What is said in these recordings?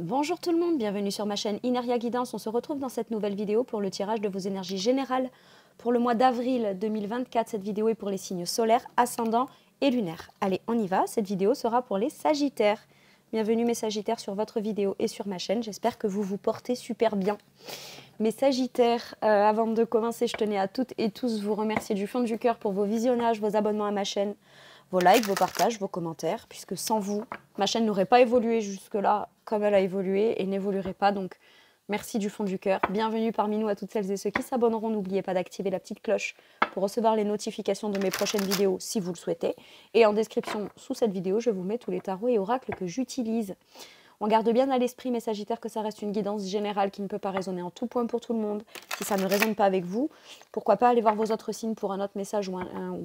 Bonjour tout le monde, bienvenue sur ma chaîne Ineria Guidance. On se retrouve dans cette nouvelle vidéo pour le tirage de vos énergies générales pour le mois d'avril 2024. Cette vidéo est pour les signes solaires, ascendants et lunaires. Allez, on y va, cette vidéo sera pour les sagittaires. Bienvenue mes sagittaires sur votre vidéo et sur ma chaîne, j'espère que vous vous portez super bien. Mes sagittaires, euh, avant de commencer, je tenais à toutes et tous vous remercier du fond du cœur pour vos visionnages, vos abonnements à ma chaîne, vos likes, vos partages, vos commentaires, puisque sans vous, ma chaîne n'aurait pas évolué jusque-là comme elle a évolué et n'évoluerait pas. Donc, merci du fond du cœur. Bienvenue parmi nous à toutes celles et ceux qui s'abonneront. N'oubliez pas d'activer la petite cloche pour recevoir les notifications de mes prochaines vidéos si vous le souhaitez. Et en description sous cette vidéo, je vous mets tous les tarots et oracles que j'utilise. On garde bien à l'esprit, mes que ça reste une guidance générale qui ne peut pas résonner en tout point pour tout le monde. Si ça ne résonne pas avec vous, pourquoi pas aller voir vos autres signes pour un autre message ou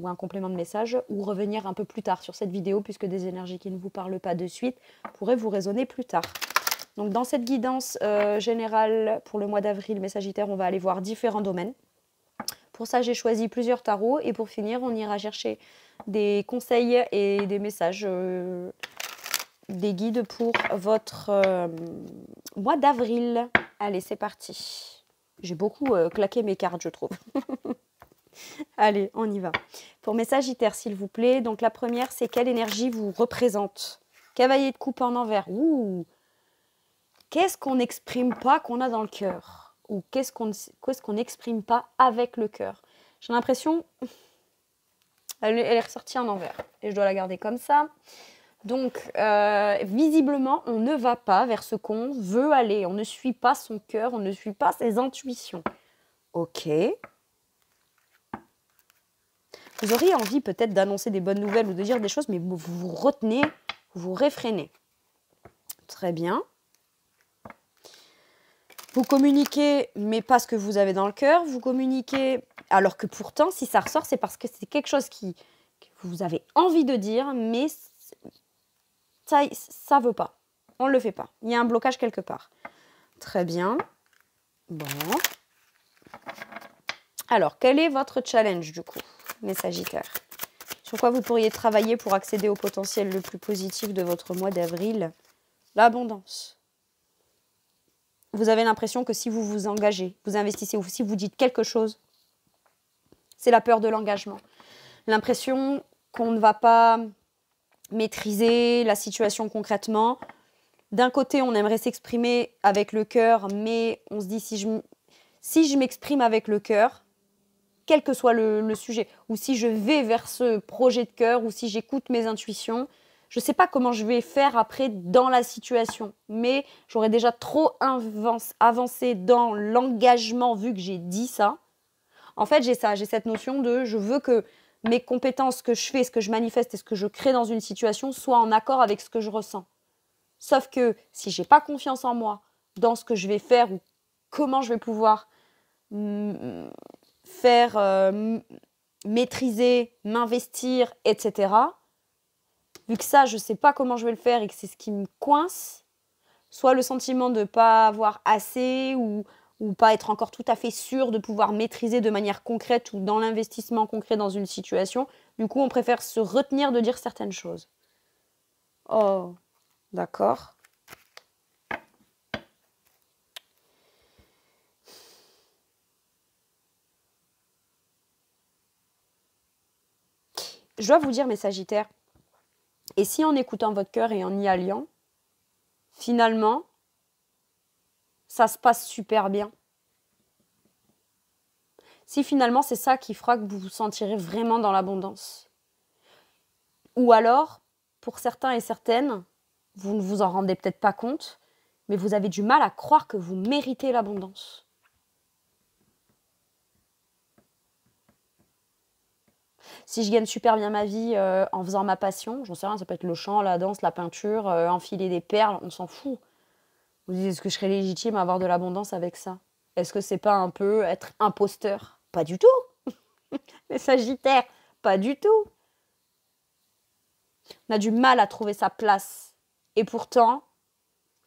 un, complément de message, ou revenir un peu plus tard sur cette vidéo, puisque des énergies qui ne vous parlent pas de suite pourraient vous résonner plus tard. Donc dans cette guidance euh, générale pour le mois d'avril, mes on va aller voir différents domaines. Pour ça, j'ai choisi plusieurs tarots et pour finir, on ira chercher des conseils et des messages euh, des guides pour votre euh, mois d'avril. Allez, c'est parti. J'ai beaucoup euh, claqué mes cartes, je trouve. Allez, on y va. Pour mes Sagittaires, s'il vous plaît. Donc la première, c'est quelle énergie vous représente Cavalier de coupe en envers. Ouh Qu'est-ce qu'on n'exprime pas qu'on a dans le cœur Ou qu'est-ce qu'on n'exprime pas avec le cœur J'ai l'impression... Elle, elle est ressortie en envers. Et je dois la garder comme ça. Donc, euh, visiblement, on ne va pas vers ce qu'on veut aller. On ne suit pas son cœur, on ne suit pas ses intuitions. Ok. Vous auriez envie peut-être d'annoncer des bonnes nouvelles ou de dire des choses, mais vous vous retenez, vous vous réfrénez. Très bien. Vous communiquez, mais pas ce que vous avez dans le cœur. Vous communiquez, alors que pourtant, si ça ressort, c'est parce que c'est quelque chose qui, que vous avez envie de dire, mais ça, ne veut pas. On ne le fait pas. Il y a un blocage quelque part. Très bien. Bon. Alors, quel est votre challenge du coup, mes Sur quoi vous pourriez travailler pour accéder au potentiel le plus positif de votre mois d'avril L'abondance. Vous avez l'impression que si vous vous engagez, vous investissez ou si vous dites quelque chose, c'est la peur de l'engagement. L'impression qu'on ne va pas maîtriser la situation concrètement. D'un côté, on aimerait s'exprimer avec le cœur, mais on se dit si je, si je m'exprime avec le cœur, quel que soit le, sujet, ou si je vais vers ce projet de cœur, ou si j'écoute mes intuitions, je ne sais pas comment je vais faire après dans la situation, mais j'aurais déjà trop avancé dans l'engagement vu que j'ai dit ça. En fait, j'ai ça, j'ai cette notion de je veux que mes compétences, que je fais, ce que je manifeste et ce que je crée dans une situation soient en accord avec ce que je ressens. Sauf que si j'ai pas confiance en moi, dans ce que je vais faire ou comment je vais pouvoir mm, faire euh, maîtriser, m'investir, etc. Vu que ça, je ne sais pas comment je vais le faire et que c'est ce qui me coince, soit le sentiment de ne pas avoir assez ou ou pas être encore tout à fait sûr de pouvoir maîtriser de manière concrète ou dans l'investissement concret dans une situation. Du coup, on préfère se retenir de dire certaines choses. Oh, d'accord. Je dois vous dire, mes Sagittaires, et si en écoutant votre cœur et en y alliant, finalement, ça se passe super bien. Si finalement c'est ça qui fera que vous vous sentirez vraiment dans l'abondance. Ou alors, pour certains et certaines, vous ne vous en rendez peut-être pas compte, mais vous avez du mal à croire que vous méritez l'abondance. si je gagne super bien ma vie euh, en faisant ma passion, j'en sais rien, ça peut être le chant, la danse, la peinture, euh, enfiler des perles, on s'en fout. Vous dites, est-ce que je serais légitime à avoir de l'abondance avec ça Est-ce que c'est pas un peu être imposteur Pas du tout mais Sagittaires, pas du tout On a du mal à trouver sa place. Et pourtant,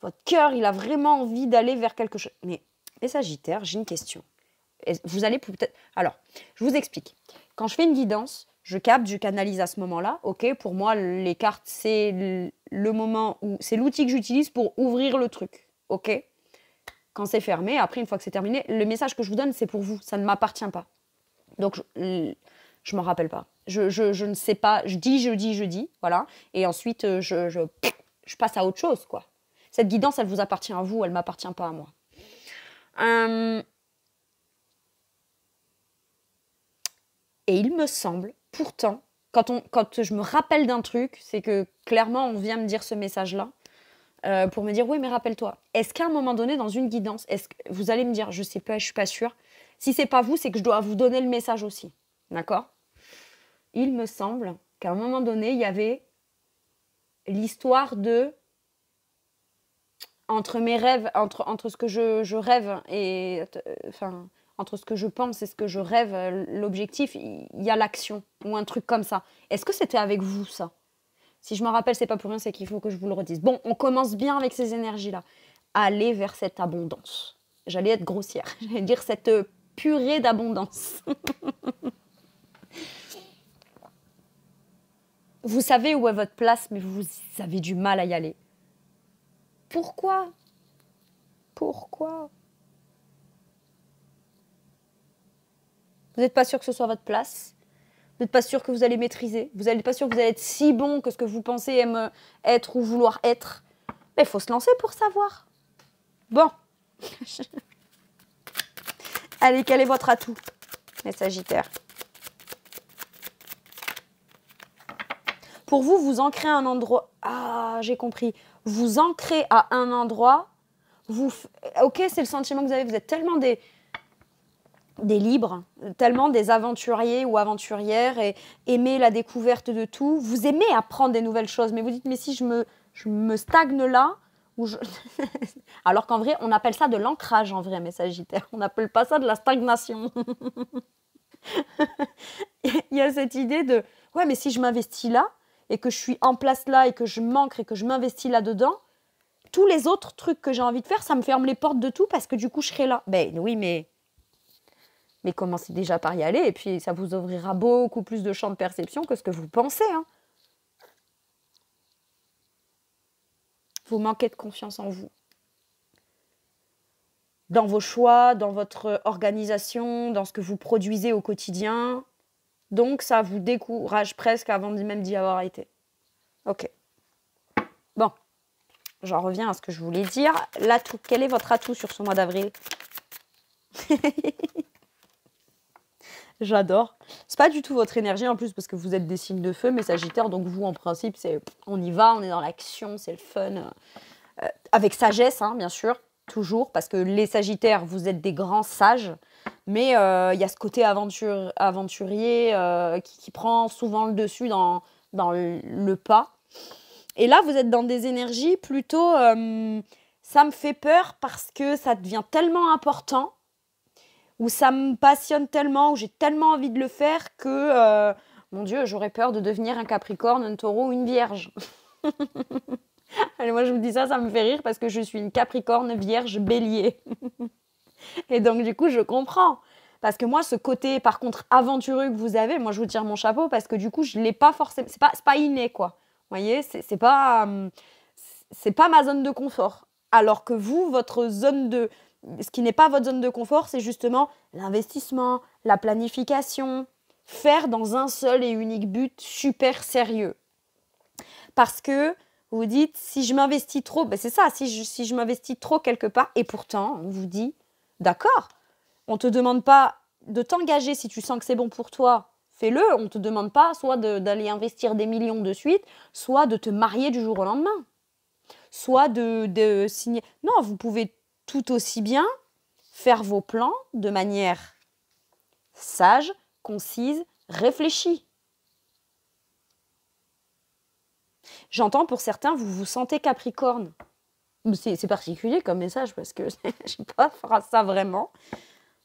votre cœur, il a vraiment envie d'aller vers quelque chose. Mais les j'ai une question. Vous allez peut-être. Alors, je vous explique. Quand je fais une guidance, je capte, je canalise à ce moment-là. Ok, pour moi, les cartes, c'est le moment où c'est l'outil que j'utilise pour ouvrir le truc. OK Quand c'est fermé, après, une fois que c'est terminé, le message que je vous donne, c'est pour vous. Ça ne m'appartient pas. Donc, je, ne m'en rappelle pas. Je, ne sais pas. Je dis, je dis, je dis. Voilà. Et ensuite, euh, je, passe à autre chose, quoi. Cette guidance, elle vous appartient à vous, elle ne m'appartient pas à moi. Euh, et il me semble, pourtant, quand je me rappelle d'un truc, c'est que clairement, on vient me dire ce message-là. Euh, pour me dire oui mais rappelle-toi est-ce qu'à un moment donné dans une guidance est-ce que vous allez me dire je sais pas je suis pas sûre si c'est pas vous c'est que je dois vous donner le message aussi d'accord il me semble qu'à un moment donné il y avait l'histoire de entre mes rêves entre entre ce que je, je rêve et euh, enfin entre ce que je pense et ce que je rêve euh, l'objectif il y a l'action ou un truc comme ça est-ce que c'était avec vous ça si je m'en rappelle, c'est pas pour rien, c'est qu'il faut que je vous le redise. Bon, on commence bien avec ces énergies-là. Aller vers cette abondance. J'allais être grossière. J'allais dire cette euh, purée d'abondance. vous savez où est votre place, mais vous avez du mal à y aller. Pourquoi Pourquoi Vous n'êtes pas sûr que ce soit votre place n'êtes pas sûr que vous allez maîtriser, vous n'êtes pas sûr que vous allez être si bon que ce que vous pensez être ou vouloir être. Mais il faut se lancer pour savoir. Bon. allez, quel est votre atout, les Sagittaires Pour vous, vous ancrez un endroit. Ah, j'ai compris. Vous ancrez à un endroit. Vous. Ok, c'est le sentiment que vous avez. Vous êtes tellement des des libres, tellement des aventuriers ou aventurières et aimer la découverte de tout. Vous aimez apprendre des nouvelles choses, mais vous dites, mais si je me, je me stagne là, ou alors qu'en vrai, on appelle ça de l'ancrage en vrai, mes sagittaires. On n'appelle pas ça de la stagnation. Il y a cette idée de, ouais, mais si je m'investis là, et que je suis en place là, et que je manque, et que je m'investis là-dedans, tous les autres trucs que j'ai envie de faire, ça me ferme les portes de tout parce que du coup, je serai là. Ben oui, mais mais commencez déjà par y aller et puis ça vous ouvrira beaucoup plus de champs de perception que ce que vous pensez. Hein. Vous manquez de confiance en vous. Dans vos choix, dans votre organisation, dans ce que vous produisez au quotidien. Donc ça vous décourage presque avant même d'y avoir été. Ok. Bon. J'en reviens à ce que je voulais dire. L'atout, quel est votre atout sur ce mois d'avril J'adore. C'est pas du tout votre énergie en plus parce que vous êtes des signes de feu, mais Sagittaire, donc vous en principe, c'est on y va, on est dans l'action, c'est le fun. Euh, avec sagesse, hein, bien sûr, toujours, parce que les Sagittaires, vous êtes des grands sages, mais euh, il y a ce côté aventure, aventurier euh, qui, prend souvent le dessus dans, dans le, pas. Et là, vous êtes dans des énergies plutôt. ça me fait peur parce que ça devient tellement important où ça me passionne tellement, où j'ai tellement envie de le faire que, euh, mon Dieu, j'aurais peur de devenir un Capricorne, un Taureau une Vierge. Allez, moi je vous dis ça, ça me fait rire parce que je suis une Capricorne, Vierge, Bélier. Et donc du coup, je comprends. Parce que moi, ce côté, par contre, aventureux que vous avez, moi je vous tire mon chapeau parce que du coup, je l'ai pas forcément. C'est pas, pas inné, quoi. Vous voyez, c'est pas. Hum, c'est pas ma zone de confort. Alors que vous, votre zone de, ce qui n'est pas votre zone de confort, c'est justement l'investissement, la planification, faire dans un seul et unique but super sérieux. Parce que vous, dites, si je m'investis trop, ben, c'est ça, si je, si je m'investis trop quelque part, et pourtant, on vous dit, d'accord, on ne te demande pas de t'engager si tu sens que c'est bon pour toi, fais-le, on ne te demande pas soit d'aller investir des millions de suite, soit de te marier du jour au lendemain, soit de, de signer... Non, vous pouvez tout aussi bien faire vos plans de manière sage, concise, réfléchie. J'entends pour certains, vous vous sentez capricorne. C'est particulier comme message parce que je ne sais pas faire ça vraiment.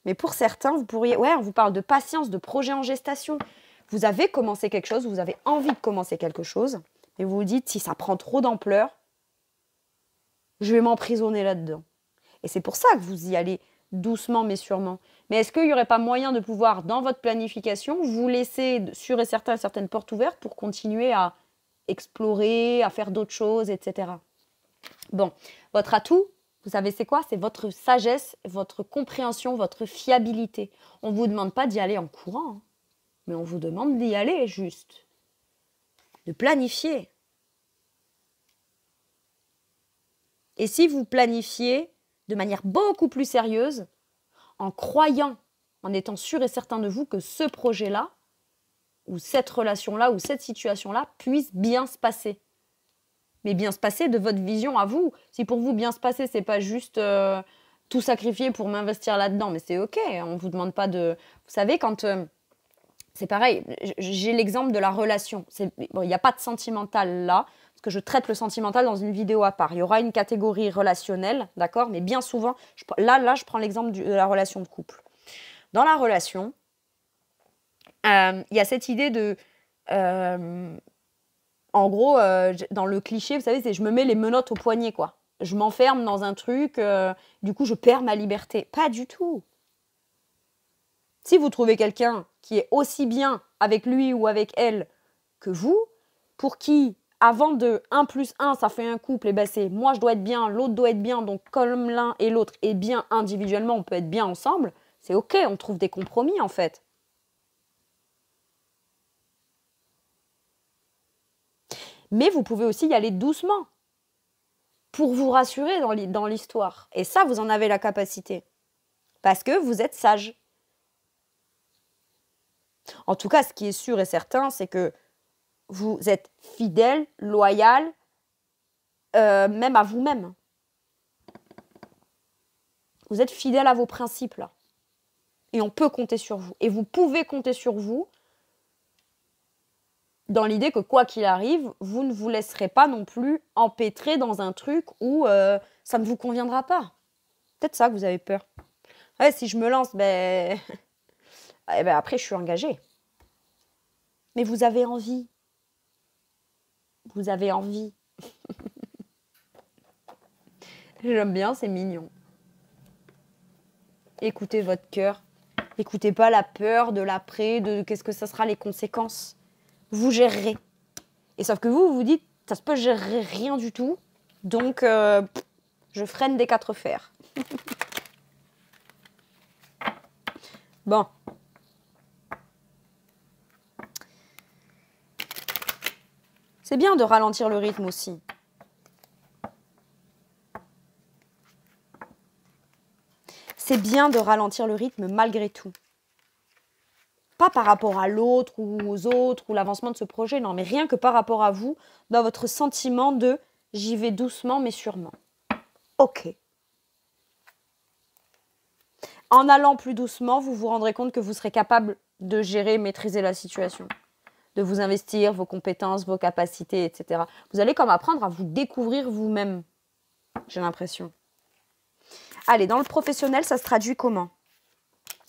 Mais pour certains, vous pourriez... Ouais, on vous parle de patience, de projet en gestation. Vous avez commencé quelque chose, vous avez envie de commencer quelque chose, mais vous vous dites, si ça prend trop d'ampleur, je vais m'emprisonner là-dedans. Et c'est pour ça que vous y allez doucement mais sûrement. Mais est-ce qu'il n'y aurait pas moyen de pouvoir, dans votre planification, vous laisser sur et certain certaines portes ouvertes pour continuer à explorer, à faire d'autres choses, etc. Bon, votre atout, vous savez c'est quoi C'est votre sagesse, votre compréhension, votre fiabilité. On ne vous demande pas d'y aller en courant, hein. mais on vous demande d'y aller juste, de planifier. Et si vous planifiez de manière beaucoup plus sérieuse, en croyant, en étant sûr et certain de vous que ce projet-là, ou cette relation-là, ou cette situation-là, puisse bien se passer. Mais bien se passer de votre vision à vous. Si pour vous, bien se passer, c'est pas juste euh, tout sacrifier pour m'investir là-dedans, mais c'est OK, hein. on ne vous demande pas de... Vous savez, quand... Euh, c'est pareil, j'ai l'exemple de la relation. Il n'y a pas de sentimental là que je traite le sentimental dans une vidéo à part. Il y aura une catégorie relationnelle, d'accord Mais bien souvent, là, là, je prends l'exemple de la relation de couple. Dans la relation, euh, il y a cette idée de... Euh, en gros, euh, dans le cliché, vous savez, c'est je me mets les menottes au poignet, quoi. Je m'enferme dans un truc, du coup, je perds ma liberté. Pas du tout. Si vous trouvez quelqu'un qui est aussi bien avec lui ou avec elle que vous, pour qui avant de 1 plus 1, ça fait un couple, et ben c'est moi je dois être bien, l'autre doit être bien, donc comme l'un et l'autre est bien individuellement, on peut être bien ensemble, c'est ok, on trouve des compromis en fait. Mais vous pouvez aussi y aller doucement pour vous rassurer dans l'histoire. Et ça, vous en avez la capacité. Parce que vous êtes sage. En tout cas, ce qui est sûr et certain, c'est que vous êtes fidèle, loyal, euh, même à vous-même. Vous êtes fidèle à vos principes Et on peut compter sur vous. Et vous pouvez compter sur vous dans l'idée que quoi qu'il arrive, vous ne vous laisserez pas non plus empêtrer dans un truc où euh, ça ne vous conviendra pas. Peut-être ça que vous avez peur. si je me lance, ben, eh ben... après je suis engagée. Mais vous avez envie, vous avez envie. J'aime bien, c'est mignon. Écoutez votre cœur. Écoutez pas la peur de l'après, de qu'est-ce que ça sera les conséquences. Vous gérerez. Et sauf que vous, vous dites, ça se peut, je gérerai rien du tout. Donc, euh, je freine des quatre fers. bon. C'est bien de ralentir le rythme aussi. C'est bien de ralentir le rythme malgré tout. Pas par rapport à l'autre ou aux autres ou l'avancement de ce projet, non, mais rien que par rapport à vous, dans votre sentiment de j'y vais doucement mais sûrement. Ok. En allant plus doucement, vous vous rendrez compte que vous serez capable de gérer, maîtriser la situation de vous investir, vos compétences, vos capacités, etc. Vous allez comme apprendre à vous découvrir vous-même, j'ai l'impression. Allez, dans le professionnel, ça se traduit comment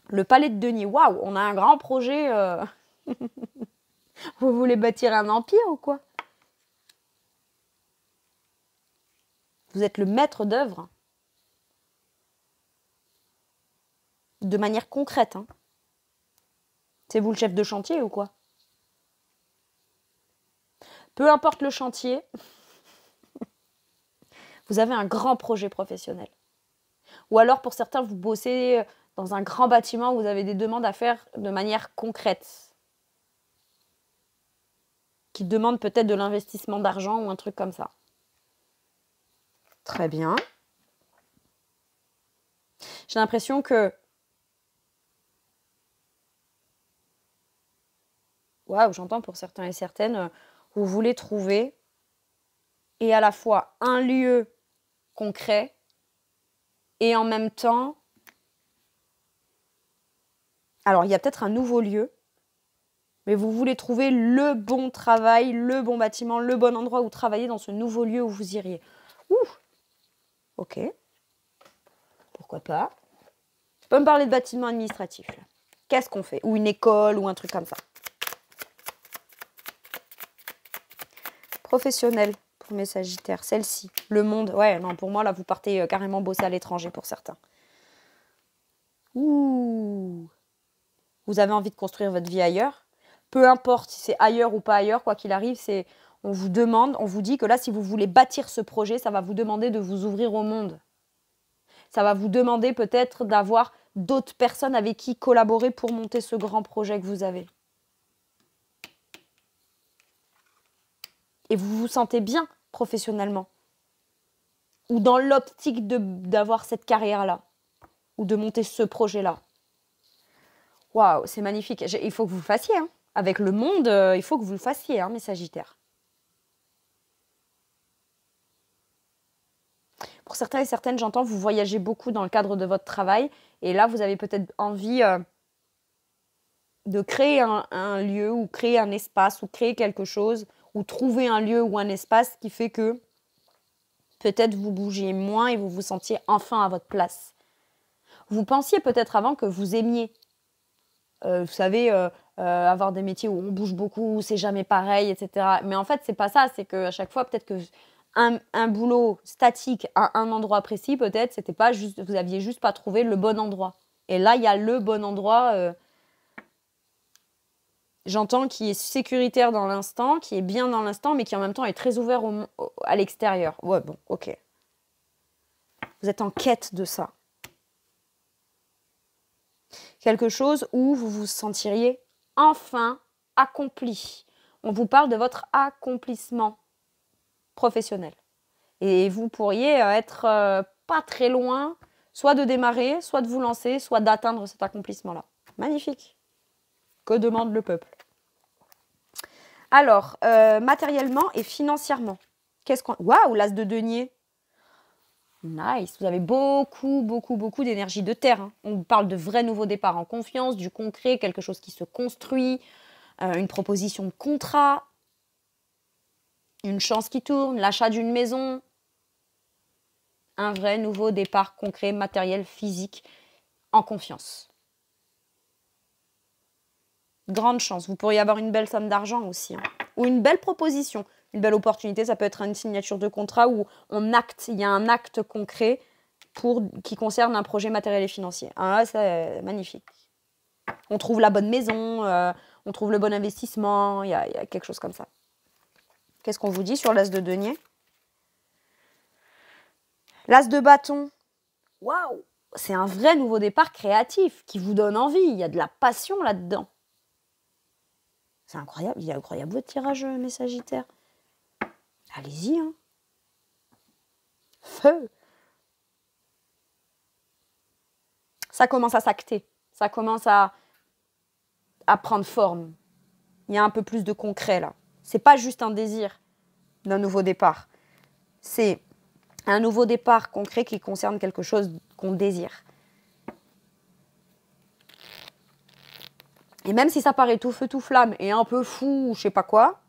Le palais de Denis, waouh, on a un grand projet. Euh. vous voulez bâtir un empire ou quoi Vous êtes le maître d'œuvre. De manière concrète. Hein. C'est vous le chef de chantier ou quoi peu importe le chantier, vous avez un grand projet professionnel. Ou alors pour certains, vous bossez dans un grand bâtiment où vous avez des demandes à faire de manière concrète, qui demandent peut-être de l'investissement d'argent ou un truc comme ça. Très bien. J'ai l'impression que... Waouh, j'entends pour certains et certaines euh, vous voulez trouver et à la fois un lieu concret et en même temps, alors il y a peut-être un nouveau lieu, mais vous voulez trouver le bon travail, le bon bâtiment, le bon endroit où travailler dans ce nouveau lieu où vous iriez. Ouh Ok. Pourquoi pas Tu peux me parler de bâtiment administratif. Qu'est-ce qu'on fait Ou une école ou un truc comme ça. Professionnel pour mes sagittaires, celle-ci. Le monde, ouais, non, pour moi, là, vous partez euh, carrément bosser à l'étranger pour certains. Ouh Vous avez envie de construire votre vie ailleurs Peu importe si c'est ailleurs ou pas ailleurs, quoi qu'il arrive, c'est on vous demande, on vous dit que là, si vous voulez bâtir ce projet, ça va vous demander de vous ouvrir au monde. Ça va vous demander peut-être d'avoir d'autres personnes avec qui collaborer pour monter ce grand projet que vous avez. et vous vous sentez bien professionnellement ou dans l'optique d'avoir cette carrière-là ou de monter ce projet-là. Waouh, c'est magnifique. Il faut que vous le fassiez. Hein. Avec le monde, euh, il faut que vous le fassiez, hein, mes Sagittaires. Pour certains et certaines, j'entends, vous voyagez beaucoup dans le cadre de votre travail. Et là, vous avez peut-être envie euh, de créer un, lieu ou créer un espace ou créer quelque chose vous trouver un lieu ou un espace qui fait que peut-être vous bougez moins et vous vous sentiez enfin à votre place. Vous pensiez peut-être avant que vous aimiez. Euh, vous savez, euh, euh, avoir des métiers où on bouge beaucoup, c'est jamais pareil, etc. Mais en fait, c'est pas ça. C'est que à chaque fois, peut-être que un, boulot statique à un endroit précis, peut-être, c'était pas juste, vous aviez juste pas trouvé le bon endroit. Et là, il y a le bon endroit J'entends qui est sécuritaire dans l'instant, qui est bien dans l'instant, mais qui en même temps est très ouvert à l'extérieur. Ouais, bon, ok. Vous êtes en quête de ça. Quelque chose où vous vous sentiriez enfin accompli. On vous parle de votre accomplissement professionnel. Et vous pourriez euh, être euh, pas très loin, soit de démarrer, soit de vous lancer, soit d'atteindre cet accomplissement-là. Magnifique. Que demande le peuple alors, euh, matériellement et financièrement. Qu'est-ce qu'on. Waouh, l'as de denier. Nice. Vous avez beaucoup, beaucoup, beaucoup d'énergie de terre. Hein. On parle de vrais nouveaux départs en confiance, du concret, quelque chose qui se construit, euh, une proposition de contrat, une chance qui tourne, l'achat d'une maison. Un vrai nouveau départ concret, matériel, physique, en confiance. Grande chance. Vous pourriez avoir une belle somme d'argent aussi. Hein. Ou une belle proposition. Une belle opportunité, ça peut être une signature de contrat où on acte, il y a un acte concret pour, qui concerne un projet matériel et financier. Ah, c'est euh, magnifique. On trouve la bonne maison, euh, on trouve le bon investissement, il y, y, a quelque chose comme ça. Qu'est-ce qu'on vous dit sur l'as de denier L'as de bâton. Waouh C'est un vrai nouveau départ créatif qui vous donne envie. Il y a de la passion là-dedans. C'est incroyable, il y a incroyable votre tirage, euh, mes Sagittaires. Allez-y, hein. Feu. Ça commence à s'acter. Ça commence à, à prendre forme. Il y a un peu plus de concret là. C'est pas juste un désir d'un nouveau départ. C'est un nouveau départ concret qui concerne quelque chose qu'on désire. Et même si ça paraît tout feu, tout flamme et un peu fou je sais pas quoi,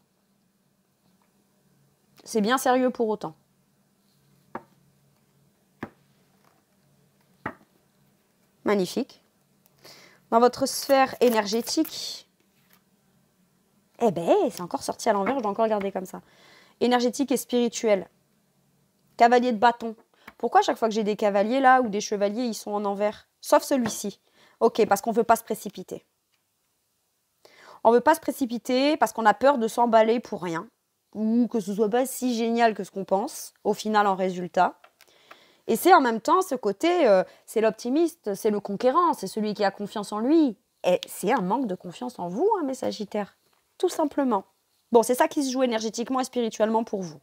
c'est bien sérieux pour autant. Magnifique. Dans votre sphère énergétique, eh ben, c'est encore sorti à l'envers, je dois encore regarder comme ça. Énergétique et spirituel. Cavalier de bâton. Pourquoi chaque fois que j'ai des cavaliers là ou des chevaliers, ils sont en envers Sauf celui-ci. Ok, parce qu'on ne veut pas se précipiter. On ne veut pas se précipiter parce qu'on a peur de s'emballer pour rien ou que ce soit pas si génial que ce qu'on pense au final en résultat. Et c'est en même temps ce côté, euh, c'est l'optimiste, c'est le conquérant, c'est celui qui a confiance en lui. Et c'est un manque de confiance en vous, hein, mes Sagittaires, tout simplement. Bon, c'est ça qui se joue énergétiquement et spirituellement pour vous.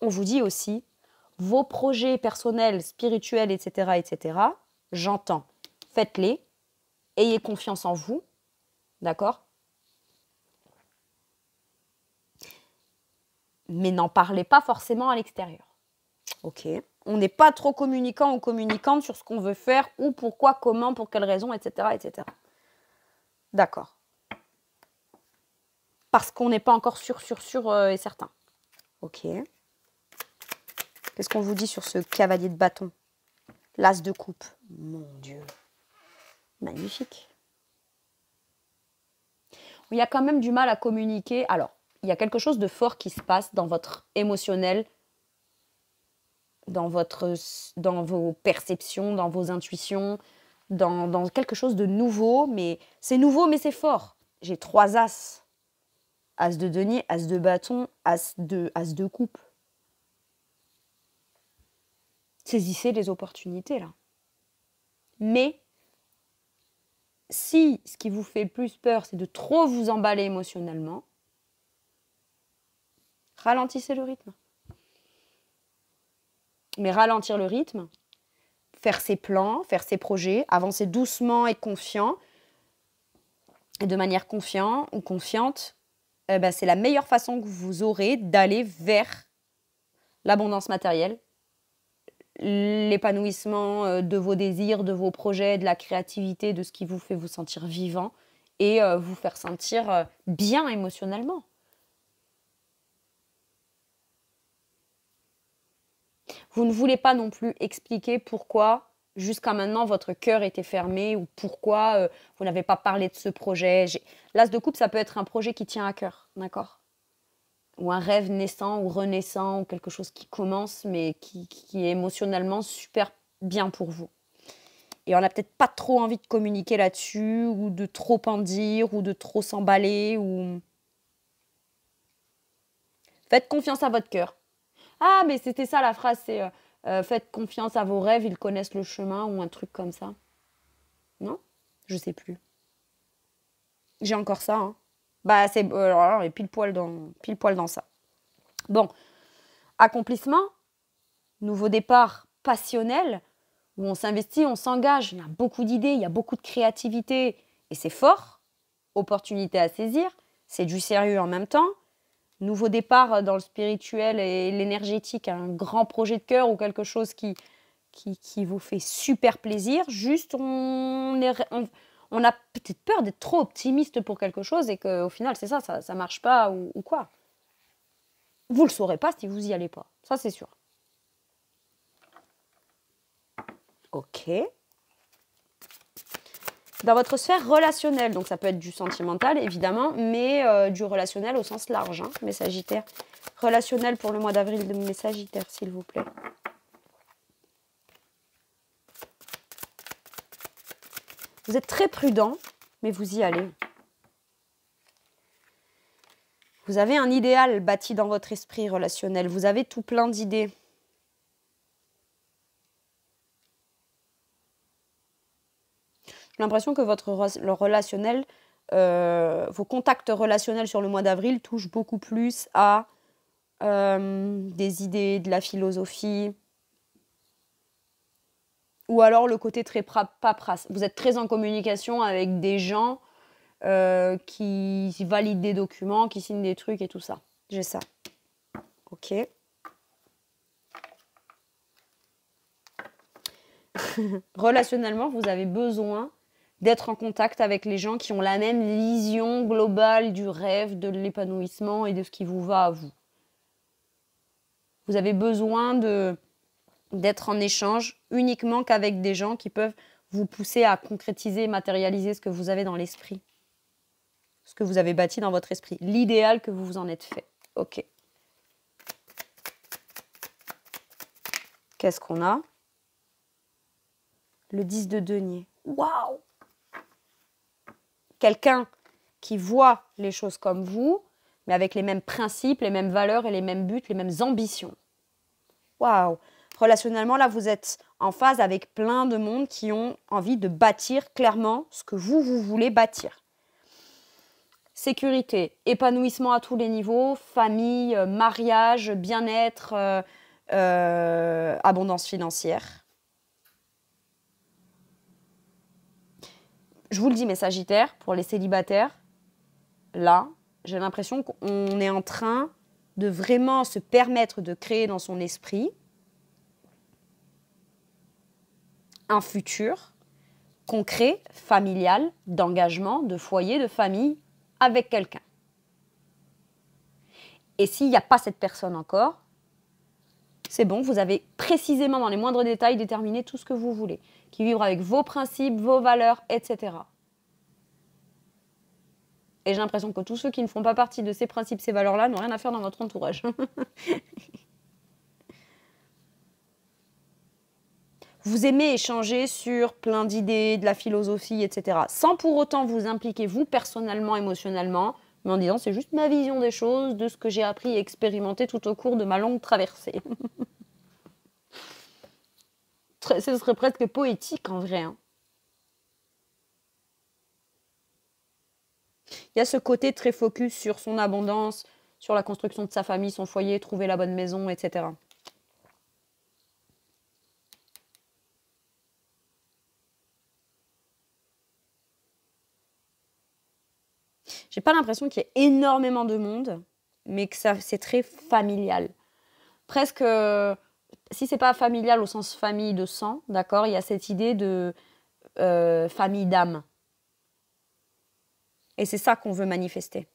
On vous dit aussi, vos projets personnels, spirituels, etc., etc., j'entends, faites-les, ayez confiance en vous, D'accord Mais n'en parlez pas forcément à l'extérieur. Ok. On n'est pas trop communicant ou communicante sur ce qu'on veut faire, ou pourquoi, comment, pour quelles raisons, etc. etc. D'accord. Parce qu'on n'est pas encore sûr, sûr, sûr euh, et certain. Ok. Qu'est-ce qu'on vous dit sur ce cavalier de bâton L'as de coupe. Mon Dieu. Magnifique il y a quand même du mal à communiquer. Alors, il y a quelque chose de fort qui se passe dans votre émotionnel, dans, votre, dans vos perceptions, dans vos intuitions, dans, quelque chose de nouveau, mais c'est nouveau, mais c'est fort. J'ai trois as. As de denier, as de bâton, as de, as de coupe. Saisissez les opportunités, là. Mais si ce qui vous fait plus peur, c'est de trop vous emballer émotionnellement, ralentissez le rythme. Mais ralentir le rythme, faire ses plans, faire ses projets, avancer doucement et confiant, et de manière confiante ou confiante, eh ben, c'est la meilleure façon que vous aurez d'aller vers l'abondance matérielle l'épanouissement euh, de vos désirs, de vos projets, de la créativité, de ce qui vous fait vous sentir vivant et euh, vous faire sentir euh, bien émotionnellement. Vous ne voulez pas non plus expliquer pourquoi jusqu'à maintenant votre cœur était fermé ou pourquoi vous n'avez pas parlé de ce projet. L'as de coupe, ça peut être un projet qui tient à cœur, d'accord ou un rêve naissant ou renaissant ou quelque chose qui commence mais qui, est émotionnellement super bien pour vous. Et on n'a peut-être pas trop envie de communiquer là-dessus ou de trop en dire ou de trop s'emballer ou... Faites confiance à votre cœur. Ah mais c'était ça la phrase, c'est euh, euh, faites confiance à vos rêves, ils connaissent le chemin ou un truc comme ça. Non Je sais plus. J'ai encore ça. Hein. Bah, c'est. Euh, alors, pile poil, dans, pile poil dans ça. Bon. Accomplissement, nouveau départ passionnel, où on s'investit, on s'engage. Il y a beaucoup d'idées, il y a beaucoup de créativité. Et c'est fort. Opportunité à saisir. C'est du sérieux en même temps. Nouveau départ dans le spirituel et l'énergétique, un grand projet de cœur ou quelque chose qui, qui, qui, vous fait super plaisir. Juste, on, est, on a peut-être peur d'être trop optimiste pour quelque chose et qu'au final, c'est ça, ça ne marche pas ou, quoi. Vous le saurez pas si vous y allez pas. Ça, c'est sûr. Ok. Dans votre sphère relationnelle, donc ça peut être du sentimental évidemment, mais euh, du relationnel au sens large, hein, mes Sagittaires. Relationnel pour le mois d'avril de mes Sagittaires, s'il vous plaît. Vous êtes très prudent, mais vous y allez. Vous avez un idéal bâti dans votre esprit relationnel. Vous avez tout plein d'idées. J'ai l'impression que votre relationnel, euh, vos contacts relationnels sur le mois d'avril touchent beaucoup plus à euh, des idées, de la philosophie, ou alors le côté très paperasse. Vous êtes très en communication avec des gens euh, qui valident des documents, qui signent des trucs et tout ça. J'ai ça. Ok. Relationnellement, vous avez besoin d'être en contact avec les gens qui ont la même vision globale du rêve, de l'épanouissement et de ce qui vous va à vous. Vous avez besoin de, d'être en échange uniquement qu'avec des gens qui peuvent vous pousser à concrétiser, matérialiser ce que vous avez dans l'esprit, ce que vous avez bâti dans votre esprit, l'idéal que vous vous en êtes fait. Ok. Qu'est-ce qu'on a Le 10 de denier. Waouh Quelqu'un qui voit les choses comme vous, mais avec les mêmes principes, les mêmes valeurs et les mêmes buts, les mêmes ambitions. Waouh relationnellement, là, vous êtes en phase avec plein de monde qui ont envie de bâtir clairement ce que vous, vous voulez bâtir. Sécurité, épanouissement à tous les niveaux, famille, euh, mariage, bien-être, euh, euh, abondance financière. Je vous le dis, mes sagittaires, pour les célibataires, là, j'ai l'impression qu'on est en train de vraiment se permettre de créer dans son esprit un futur concret, familial, d'engagement, de foyer, de famille avec quelqu'un. Et s'il n'y a pas cette personne encore, c'est bon, vous avez précisément dans les moindres détails déterminé tout ce que vous voulez, qui vivra avec vos principes, vos valeurs, etc. Et j'ai l'impression que tous ceux qui ne font pas partie de ces principes, ces valeurs-là, n'ont rien à faire dans votre entourage. Vous aimez échanger sur plein d'idées, de la philosophie, etc. Sans pour autant vous impliquer vous personnellement, émotionnellement, mais en disant c'est juste ma vision des choses, de ce que j'ai appris et expérimenté tout au cours de ma longue traversée. ce serait presque poétique en vrai. Hein. Il y a ce côté très focus sur son abondance, sur la construction de sa famille, son foyer, trouver la bonne maison, etc. J'ai pas l'impression qu'il y ait énormément de monde, mais que ça, c'est très familial. Presque, euh, si c'est pas familial au sens famille de sang, d'accord, il y a cette idée de euh, famille d'âme. Et c'est ça qu'on veut manifester.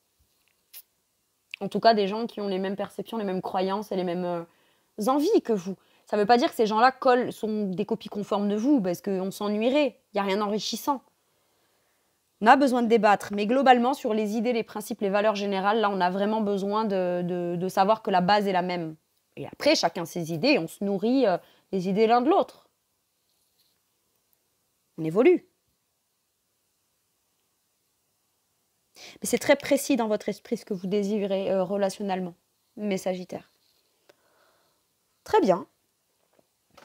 En tout cas, des gens qui ont les mêmes perceptions, les mêmes croyances et les mêmes euh, envies que vous. Ça ne veut pas dire que ces gens-là collent, sont des copies conformes de vous, parce qu'on s'ennuierait. Il n'y a rien d'enrichissant on a besoin de débattre, mais globalement, sur les idées, les principes, les valeurs générales, là, on a vraiment besoin de, savoir que la base est la même. Et après, chacun ses idées, on se nourrit euh, les idées l'un de l'autre. On évolue. Mais c'est très précis dans votre esprit ce que vous désirez euh, relationnellement, mes Sagittaires. Très bien.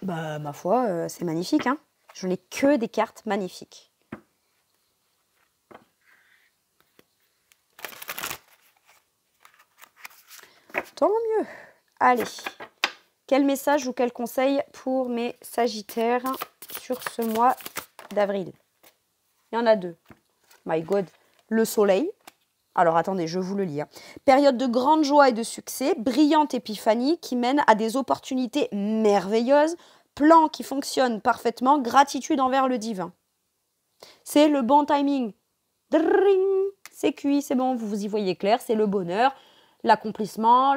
Bah, ma foi, euh, c'est magnifique, hein. n'ai que des cartes magnifiques. Tant mieux. Allez, quel message ou quel conseil pour mes Sagittaires sur ce mois d'avril Il y en a deux. My God, le soleil. Alors attendez, je vous le lis. Hein. Période de grande joie et de succès, brillante épiphanie qui mène à des opportunités merveilleuses, plan qui fonctionne parfaitement, gratitude envers le divin. C'est le bon timing. C'est cuit, c'est bon, vous vous y voyez clair, c'est le bonheur l'accomplissement.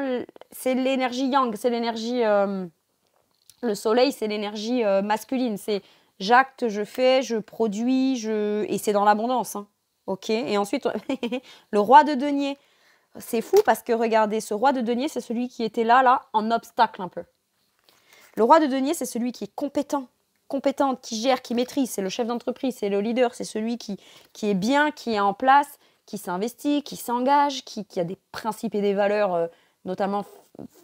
C'est l'énergie yang, c'est l'énergie. Euh, le soleil, c'est l'énergie euh, masculine. C'est j'acte, je fais, je produis, je... et c'est dans l'abondance. Hein. Ok Et ensuite, le roi de denier. C'est fou parce que regardez, ce roi de denier, c'est celui qui était là, là, en obstacle un peu. Le roi de denier, c'est celui qui est compétent, compétente, qui gère, qui maîtrise. C'est le chef d'entreprise, c'est le leader, c'est celui qui, qui est bien, qui est en place, qui s'investit, qui s'engage, qui, a des principes et des valeurs, euh, notamment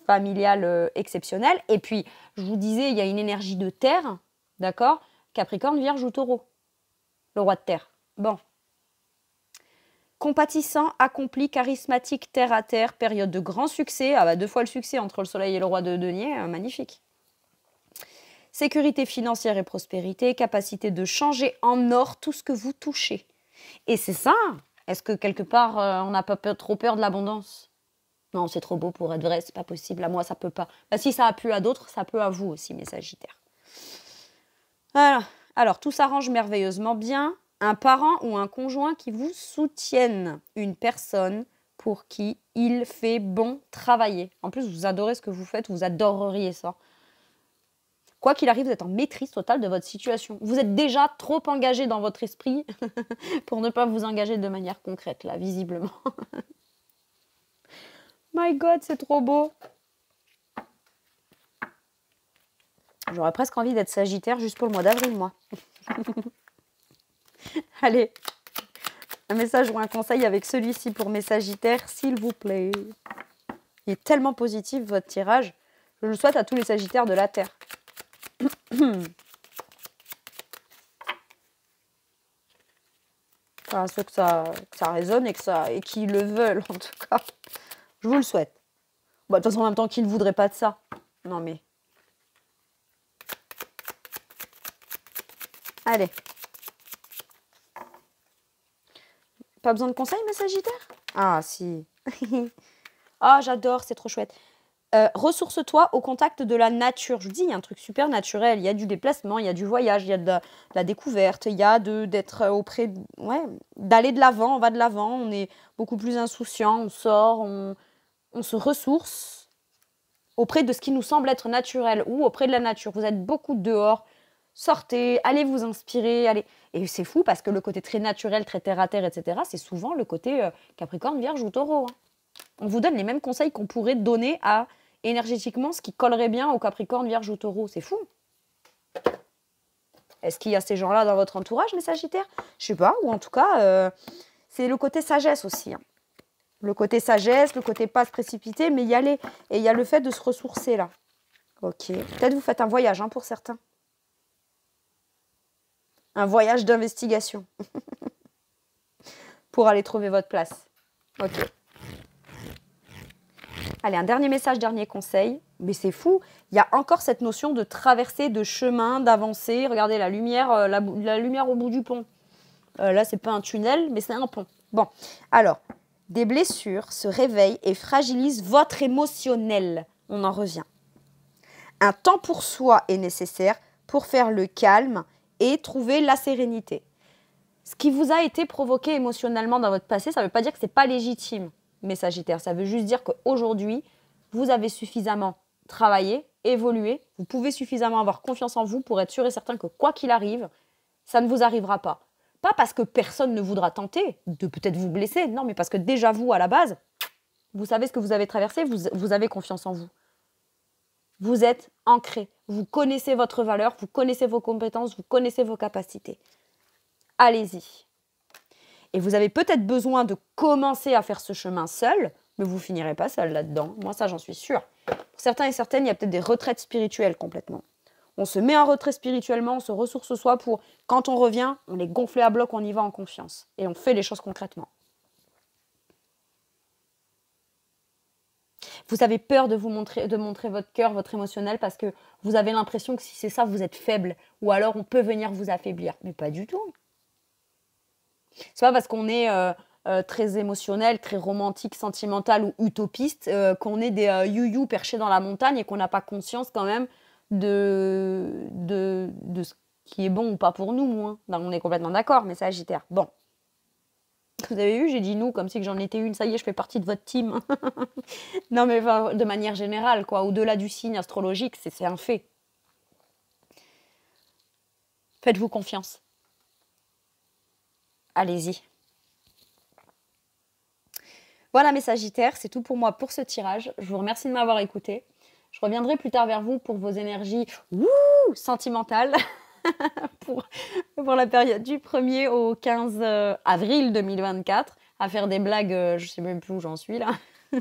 familiales, euh, exceptionnelles. Et puis, je vous disais, il y a une énergie de terre, d'accord Capricorne, Vierge ou Taureau, le roi de terre. Bon. Compatissant, accompli, charismatique, terre à terre, période de grand succès. Ah bah deux fois le succès entre le soleil et le roi de denier, euh, magnifique sécurité financière et prospérité, capacité de changer en or tout ce que vous touchez. Et c'est ça, est-ce que quelque part, euh, on n'a pas trop peur de l'abondance Non, c'est trop beau pour être vrai, c'est pas possible. À moi, ça peut pas. Bah, si ça a plu à d'autres, ça peut à vous aussi, mes Sagittaires. Voilà. Alors, tout s'arrange merveilleusement bien. Un parent ou un conjoint qui vous soutienne Une personne pour qui il fait bon travailler. En plus, vous adorez ce que vous faites, vous adoreriez ça. Quoi qu'il arrive, vous êtes en maîtrise totale de votre situation. Vous êtes déjà trop engagé dans votre esprit pour ne pas vous engager de manière concrète, là, visiblement. My God, c'est trop beau. J'aurais presque envie d'être sagittaire juste pour le mois d'avril, moi. Allez, un message ou un conseil avec celui-ci pour mes sagittaires, s'il vous plaît. Il est tellement positif, votre tirage. Je le souhaite à tous les sagittaires de la Terre. Hmm. enfin, ceux que ça, ça résonne et que ça et qui le veulent en tout cas. Je vous le souhaite. Bah, de toute façon, en même temps, qu'ils ne voudraient pas de ça Non, mais. Allez. Pas besoin de conseils, mes sagittaires Ah, si. ah, j'adore, c'est trop chouette. Euh, ressource-toi au contact de la nature. Je vous dis, il y a un truc super naturel. Il y a du déplacement, il y a du voyage, il y a de la, découverte, il y a d'être euh, auprès, ouais, d'aller de l'avant. On va de l'avant, on est beaucoup plus insouciant, on sort, on, se ressource auprès de ce qui nous semble être naturel ou auprès de la nature. Vous êtes beaucoup dehors, sortez, allez vous inspirer, allez. Et c'est fou parce que le côté très naturel, très terre à terre, etc. C'est souvent le côté euh, Capricorne, Vierge ou Taureau. Hein. On vous donne les mêmes conseils qu'on pourrait donner à énergétiquement ce qui collerait bien au Capricorne, Vierge ou Taureau. C'est fou. Est-ce qu'il y a ces gens-là dans votre entourage, mes Sagittaires Je sais pas, ou en tout cas, euh, c'est le côté sagesse aussi. Hein. Le côté sagesse, le côté pas se précipiter, mais y aller. Et il y a le fait de se ressourcer là. Ok. Peut-être vous faites un voyage hein, pour certains. Un voyage d'investigation. pour aller trouver votre place. Ok. Allez, un dernier message, dernier conseil. Mais c'est fou, il y a encore cette notion de traverser, de chemin, d'avancer. Regardez la lumière, euh, la, lumière au bout du pont. Euh, là, c'est pas un tunnel, mais c'est un pont. Bon, alors, des blessures se réveillent et fragilisent votre émotionnel. On en revient. Un temps pour soi est nécessaire pour faire le calme et trouver la sérénité. Ce qui vous a été provoqué émotionnellement dans votre passé, ça ne veut pas dire que ce n'est pas légitime mais Sagittaire. Ça veut juste dire qu'aujourd'hui, vous avez suffisamment travaillé, évolué, vous pouvez suffisamment avoir confiance en vous pour être sûr et certain que quoi qu'il arrive, ça ne vous arrivera pas. Pas parce que personne ne voudra tenter de peut-être vous blesser, non, mais parce que déjà vous, à la base, vous savez ce que vous avez traversé, vous, vous avez confiance en vous. Vous êtes ancré, vous connaissez votre valeur, vous connaissez vos compétences, vous connaissez vos capacités. Allez-y. Et vous avez peut-être besoin de commencer à faire ce chemin seul, mais vous finirez pas seul là-dedans. Moi, ça, j'en suis sûre. Pour certains et certaines, il y a peut-être des retraites spirituelles complètement. On se met en retrait spirituellement, on se ressource soi pour, quand on revient, on est gonflé à bloc, on y va en confiance. Et on fait les choses concrètement. Vous avez peur de vous montrer, de montrer votre cœur, votre émotionnel, parce que vous avez l'impression que si c'est ça, vous êtes faible. Ou alors on peut venir vous affaiblir. Mais pas du tout. C'est pas parce qu'on est euh, euh, très émotionnel, très romantique, sentimental ou utopiste, euh, qu'on est des euh, you-you perchés dans la montagne et qu'on n'a pas conscience quand même de, de, de, ce qui est bon ou pas pour nous, Moi, ben, on est complètement d'accord, mais c'est agitaire. Bon. Vous avez vu, j'ai dit nous, comme si que j'en étais une, ça y est, je fais partie de votre team. non, mais de manière générale, quoi. Au-delà du signe astrologique, c'est un fait. Faites-vous confiance allez-y. Voilà mes Sagittaires, c'est tout pour moi pour ce tirage. Je vous remercie de m'avoir écouté. Je reviendrai plus tard vers vous pour vos énergies ouh, sentimentales pour, la période du 1er au 15 euh, avril 2024. À faire des blagues, euh, je ne sais même plus où j'en suis là.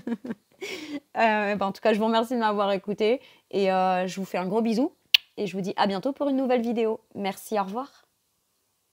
Euh, ben, en tout cas, je vous remercie de m'avoir écouté et je vous fais un gros bisou et je vous dis à bientôt pour une nouvelle vidéo. Merci, au revoir.